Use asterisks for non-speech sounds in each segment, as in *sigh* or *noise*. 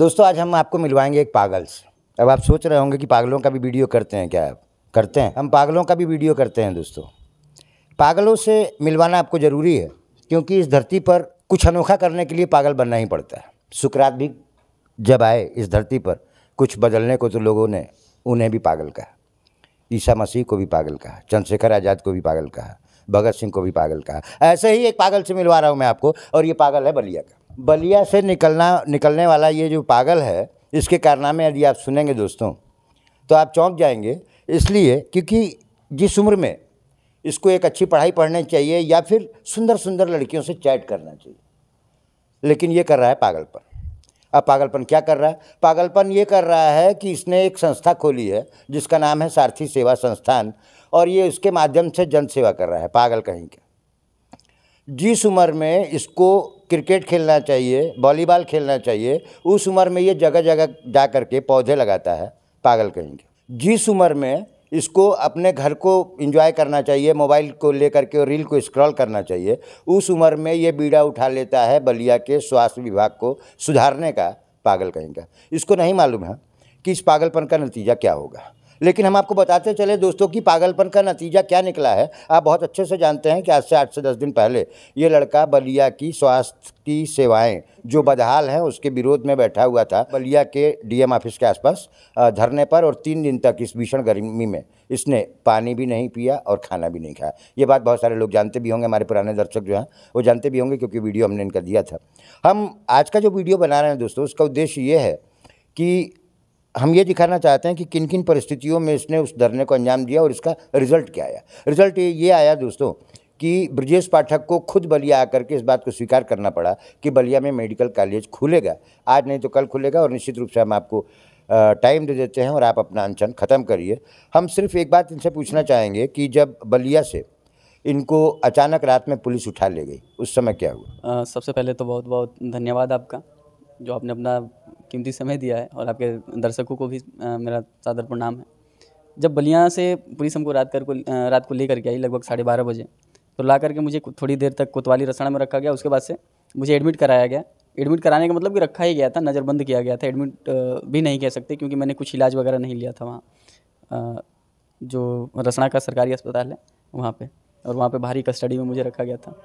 दोस्तों आज हम आपको मिलवाएंगे एक पागल से अब आप सोच रहे होंगे कि पागलों का भी वीडियो करते हैं क्या आप करते हैं हम पागलों का भी वीडियो करते हैं दोस्तों पागलों से मिलवाना आपको ज़रूरी है क्योंकि इस धरती पर कुछ अनोखा करने के लिए पागल बनना ही पड़ता है सुकरात भी जब आए इस धरती पर कुछ बदलने को तो लोगों ने उन्हें भी पागल कहा ईसा मसीह को भी पागल कहा चंद्रशेखर आज़ाद को भी पागल कहा भगत सिंह को भी पागल कहा ऐसे ही एक पागल से मिलवा रहा हूँ मैं आपको और ये पागल है बलिया का बलिया से निकलना निकलने वाला ये जो पागल है इसके कारनामे यदि आप सुनेंगे दोस्तों तो आप चौंक जाएंगे इसलिए क्योंकि जिस उम्र में इसको एक अच्छी पढ़ाई पढ़नी चाहिए या फिर सुंदर सुंदर लड़कियों से चैट करना चाहिए लेकिन ये कर रहा है पागलपन अब पागलपन क्या कर रहा है पागलपन ये कर रहा है कि इसने एक संस्था खोली है जिसका नाम है सारथी सेवा संस्थान और ये इसके माध्यम से जनसेवा कर रहा है पागल कहीं के जिस उम्र में इसको क्रिकेट खेलना चाहिए वॉलीबॉल खेलना चाहिए उस उम्र में ये जगह जगह जा कर के पौधे लगाता है पागल कहेंगे जिस उम्र में इसको अपने घर को इंजॉय करना चाहिए मोबाइल को लेकर के और रील को स्क्रॉल करना चाहिए उस उम्र में ये बीड़ा उठा लेता है बलिया के स्वास्थ्य विभाग को सुधारने का पागल कहेंगे इसको नहीं मालूम है कि इस पागलपन का नतीजा क्या होगा लेकिन हम आपको बताते चले दोस्तों की पागलपन का नतीजा क्या निकला है आप बहुत अच्छे से जानते हैं कि आज से आठ से दस दिन पहले ये लड़का बलिया की स्वास्थ्य की सेवाएं जो बदहाल हैं उसके विरोध में बैठा हुआ था बलिया के डीएम ऑफिस के आसपास धरने पर और तीन दिन तक इस भीषण गर्मी में इसने पानी भी नहीं पिया और खाना भी नहीं खाया ये बात बहुत सारे लोग जानते भी होंगे हमारे पुराने दर्शक जो हैं वो जानते भी होंगे क्योंकि वीडियो हमने इनका दिया था हम आज का जो वीडियो बना रहे हैं दोस्तों उसका उद्देश्य ये है कि हम ये दिखाना चाहते हैं कि किन किन परिस्थितियों में इसने उस धरने को अंजाम दिया और इसका रिजल्ट क्या आया रिजल्ट ये, आया दोस्तों कि ब्रजेश पाठक को खुद बलिया आकर के इस बात को स्वीकार करना पड़ा कि बलिया में मेडिकल कॉलेज खुलेगा आज नहीं तो कल खुलेगा और निश्चित रूप से हम आपको टाइम दे देते हैं और आप अपना अनशन ख़त्म करिए हम सिर्फ एक बात इनसे पूछना चाहेंगे कि जब बलिया से इनको अचानक रात में पुलिस उठा ले गई उस समय क्या हुआ सबसे पहले तो बहुत बहुत धन्यवाद आपका जो आपने अपना कीमती समय दिया है और आपके दर्शकों को भी मेरा सादर प्रणाम है जब बलिया से पुलिस हमको रात कर को रात को लेकर के आई लगभग साढ़े बारह बजे तो ला करके मुझे थोड़ी देर तक कोतवाली रसाड़ा में रखा गया उसके बाद से मुझे एडमिट कराया गया एडमिट कराने का मतलब कि रखा ही गया था नज़रबंद किया गया था एडमिट भी नहीं कह सकते क्योंकि मैंने कुछ इलाज वगैरह नहीं लिया था वहाँ जो रसना का सरकारी अस्पताल है वहाँ पर और वहाँ पर भारी कस्टडी में मुझे रखा गया था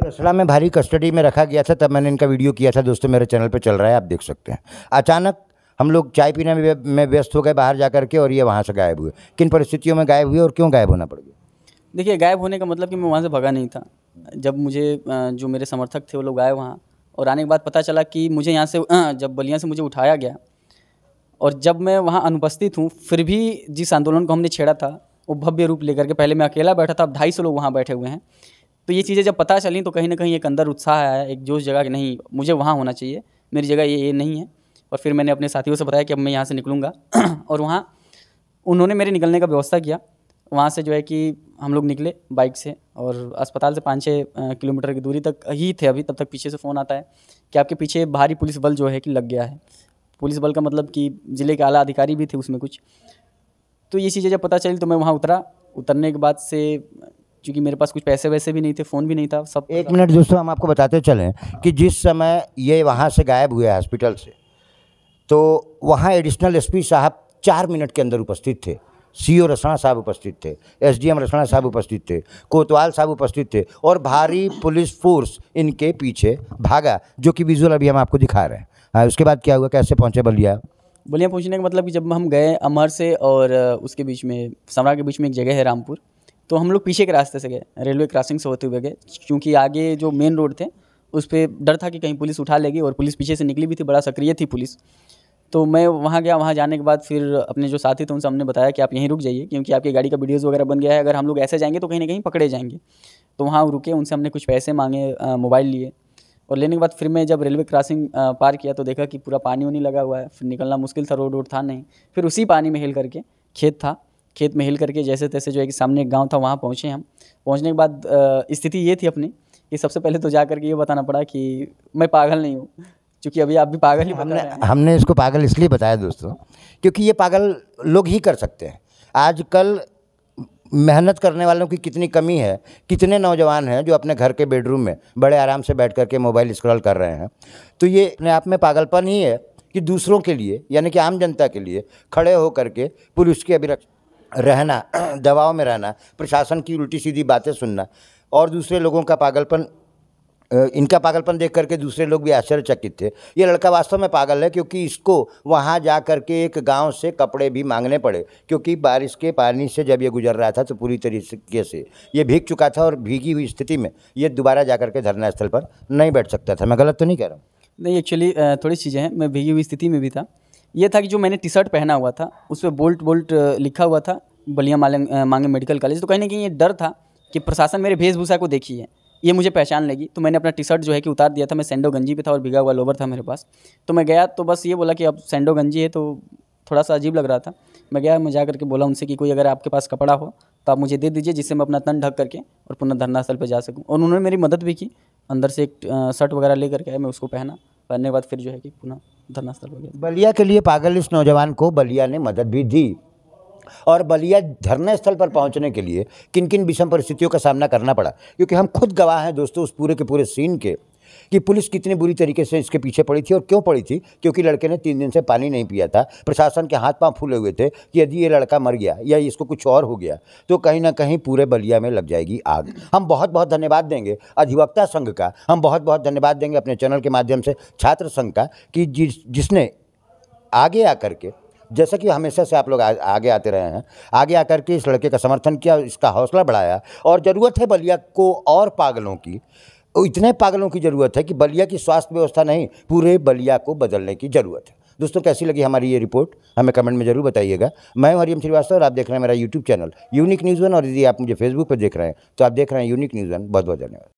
तो रसड़ा में भारी कस्टडी में रखा गया था तब मैंने इनका वीडियो किया था दोस्तों मेरे चैनल पर चल रहा है आप देख सकते हैं अचानक हम लोग चाय पीने में व्यस्त हो गए बाहर जा करके और ये वहाँ से गायब हुए किन परिस्थितियों में गायब हुए और क्यों गायब होना पड़ गया देखिए गायब होने का मतलब कि मैं वहाँ से भगा नहीं था जब मुझे जो मेरे समर्थक थे वो लोग आए वहाँ और आने के बाद पता चला कि मुझे यहाँ से जब बलिया से मुझे उठाया गया और जब मैं वहाँ अनुपस्थित हूँ फिर भी जिस आंदोलन को हमने छेड़ा था वो भव्य रूप लेकर के पहले मैं अकेला बैठा था अब ढाई सौ लोग वहाँ बैठे हुए हैं तो ये चीज़ें जब पता चली तो कहीं ना कहीं एक अंदर उत्साह आया एक जोश जगह कि नहीं मुझे वहाँ होना चाहिए मेरी जगह ये ये नहीं है और फिर मैंने अपने साथियों से बताया कि अब मैं यहाँ से निकलूँगा *clears throat* और वहाँ उन्होंने मेरे निकलने का व्यवस्था किया वहाँ से जो है कि हम लोग निकले बाइक से और अस्पताल से पाँच छः किलोमीटर की दूरी तक ही थे अभी तब तक पीछे से फ़ोन आता है कि आपके पीछे भारी पुलिस बल जो है कि लग गया है पुलिस बल का मतलब कि ज़िले के आला अधिकारी भी थे उसमें कुछ तो ये चीज़ें जब पता चली तो मैं वहाँ उतरा उतरने के बाद से क्योंकि मेरे पास कुछ पैसे वैसे भी नहीं थे फ़ोन भी नहीं था सब एक मिनट दोस्तों हम आपको बताते चलें कि जिस समय ये वहाँ से गायब हुए हॉस्पिटल से तो वहाँ एडिशनल एसपी साहब चार मिनट के अंदर उपस्थित थे सी ओ रसना साहब उपस्थित थे एस डी एम रसणा साहब उपस्थित थे कोतवाल साहब उपस्थित थे और भारी पुलिस फोर्स इनके पीछे भागा जो कि विजुअल अभी हम आपको दिखा रहे हैं हाँ उसके बाद क्या हुआ कैसे पहुँचे बलिया बलिया पहुँचने का मतलब कि जब हम गए अमर से और उसके बीच में समरा के बीच में एक जगह है रामपुर तो हम लोग पीछे के रास्ते से गए रेलवे क्रॉसिंग से होते हुए गए क्योंकि आगे जो मेन रोड थे उस पर डर था कि कहीं पुलिस उठा लेगी और पुलिस पीछे से निकली भी थी बड़ा सक्रिय थी पुलिस तो मैं वहाँ गया वहाँ जाने के बाद फिर अपने जो साथी थे उनसे हमने बताया कि आप यहीं रुक जाइए क्योंकि आपकी गाड़ी का वीडियोज़ वगैरह बन गया है अगर हम लोग ऐसे जाएंगे तो कहीं ना कहीं पकड़े जाएंगे तो वहाँ रुके उनसे हमने कुछ पैसे मांगे मोबाइल लिए और लेने के बाद फिर मैं जब रेलवे क्रॉसिंग पार किया तो देखा कि पूरा पानी वानी लगा हुआ है फिर निकलना मुश्किल था रोड वोड था नहीं फिर उसी पानी में हिल करके खेत था खेत में हिल करके जैसे तैसे जो है कि सामने एक गाँव था वहाँ पहुँचे हम पहुँचने के बाद स्थिति ये थी अपनी कि सबसे पहले तो जा करके ये बताना पड़ा कि मैं पागल नहीं हूँ क्योंकि अभी आप भी पागल ही हमने हमने इसको पागल इसलिए बताया दोस्तों क्योंकि ये पागल लोग ही कर सकते हैं आजकल मेहनत करने वालों की कितनी कमी है कितने नौजवान हैं जो अपने घर के बेडरूम में बड़े आराम से बैठ करके मोबाइल स्क्रॉल कर रहे हैं तो ये अपने आप में पागलपन ही है कि दूसरों के लिए यानी कि आम जनता के लिए खड़े होकर के पुलिस की अभिरक्षा रहना *clears throat* दबाव में रहना प्रशासन की उल्टी सीधी बातें सुनना और दूसरे लोगों का पागलपन इनका पागलपन देख करके दूसरे लोग भी आश्चर्यचकित थे ये लड़का वास्तव में पागल है क्योंकि इसको वहाँ जा करके एक गांव से कपड़े भी मांगने पड़े क्योंकि बारिश के पानी से जब ये गुजर रहा था तो पूरी तरीके से ये भीग चुका था और भीगी हुई स्थिति में ये दोबारा जा करके धरना स्थल पर नहीं बैठ सकता था मैं गलत तो नहीं कह रहा हूँ नहीं एक्चुअली थोड़ी चीज़ें हैं मैं भीगी हुई स्थिति में भी था ये था कि जो मैंने टी शर्ट पहना हुआ था उस पर बोल्ट बोल्ट लिखा हुआ था बलिया माले मांगे मेडिकल कॉलेज तो कहीं ना कहीं ये डर था कि प्रशासन मेरे वेशभूषा को देखी है ये मुझे पहचान लेगी तो मैंने अपना टी शर्ट जो है कि उतार दिया था मैं सेंडो गंजी पे था और भिगा हुआ लोवर था मेरे पास तो मैं गया तो बस ये बोला कि अब सेंडो गंजी है तो थोड़ा सा अजीब लग रहा था मैं गया मैं जा करके बोला उनसे कि कोई अगर आपके पास कपड़ा हो तो आप मुझे दे दीजिए जिससे मैं अपना तन ढक करके और पुनः धरना स्थल पर जा सकूँ और उन्होंने मेरी मदद भी की अंदर से एक शर्ट वगैरह ले करके आया मैं उसको पहना पहनने के बाद फिर जो है कि पुनः धनासर बलिया बलिया के लिए पागल इस नौजवान को बलिया ने मदद भी दी और बलिया धरने स्थल पर पहुंचने के लिए किन किन विषम परिस्थितियों का सामना करना पड़ा क्योंकि हम खुद गवाह हैं दोस्तों उस पूरे के पूरे सीन के कि पुलिस कितनी बुरी तरीके से इसके पीछे पड़ी थी और क्यों पड़ी थी क्योंकि लड़के ने तीन दिन से पानी नहीं पिया था प्रशासन के हाथ पाँव फूले हुए थे कि यदि ये लड़का मर गया या इसको कुछ और हो गया तो कहीं ना कहीं पूरे बलिया में लग जाएगी आग हम बहुत बहुत धन्यवाद देंगे अधिवक्ता संघ का हम बहुत बहुत धन्यवाद देंगे अपने चैनल के माध्यम से छात्र संघ का कि जिस जिसने आगे आकर के जैसा कि हमेशा से आप लोग आ, आगे आते रहे हैं आगे आकर के इस लड़के का समर्थन किया इसका हौसला बढ़ाया और ज़रूरत है बलिया को और पागलों की इतने पागलों की ज़रूरत है कि बलिया की स्वास्थ्य व्यवस्था नहीं पूरे बलिया को बदलने की ज़रूरत है दोस्तों कैसी लगी हमारी ये रिपोर्ट हमें कमेंट में जरूर बताइएगा मैं हूँ हरियम श्रीवास्तव और आप देख रहे हैं मेरा YouTube channel unique news one और यदि आप मुझे फेसबुक पर देख रहे हैं तो आप देख रहे हैं यूनिक न्यूज़ वन बहुत बहुत धन्यवाद